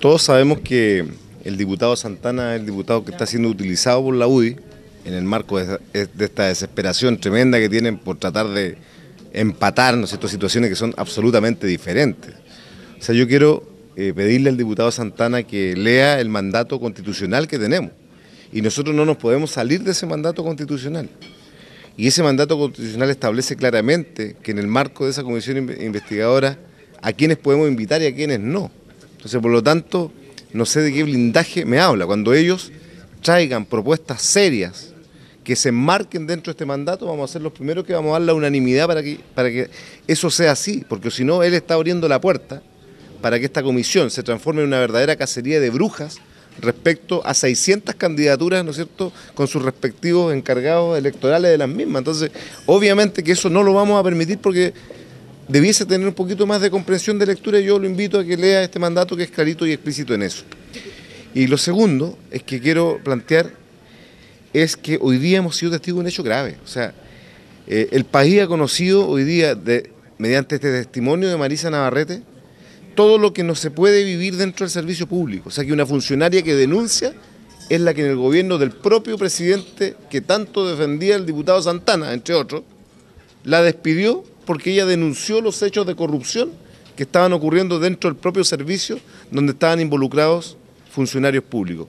Todos sabemos que el diputado Santana es el diputado que está siendo utilizado por la UDI en el marco de, esta desesperación tremenda que tienen por tratar de empatarnos estas situaciones que son absolutamente diferentes. O sea, yo quiero eh, pedirle al diputado Santana que lea el mandato constitucional que tenemos. Y nosotros no nos podemos salir de ese mandato constitucional. Y ese mandato constitucional establece claramente que en el marco de esa comisión investigadora a quienes podemos invitar y a quienes no. Entonces, por lo tanto, no sé de qué blindaje me habla. Cuando ellos traigan propuestas serias que se marquen dentro de este mandato, vamos a ser los primeros que vamos a dar la unanimidad para que, para que eso sea así, porque si no, él está abriendo la puerta para que esta comisión se transforme en una verdadera cacería de brujas respecto a 600 candidaturas, ¿no es cierto?, con sus respectivos encargados electorales de las mismas. Entonces, obviamente que eso no lo vamos a permitir porque debiese tener un poquito más de comprensión de lectura y yo lo invito a que lea este mandato que es clarito y explícito en eso. Y lo segundo es que quiero plantear es que hoy día hemos sido testigos de un hecho grave. O sea, eh, el país ha conocido hoy día, mediante este testimonio de Marisa Navarrete, todo lo que no se puede vivir dentro del servicio público. O sea, que una funcionaria que denuncia es la que en el gobierno del propio presidente que tanto defendía el diputado Santana, entre otros, la despidió porque ella denunció los hechos de corrupción que estaban ocurriendo dentro del propio servicio donde estaban involucrados funcionarios públicos.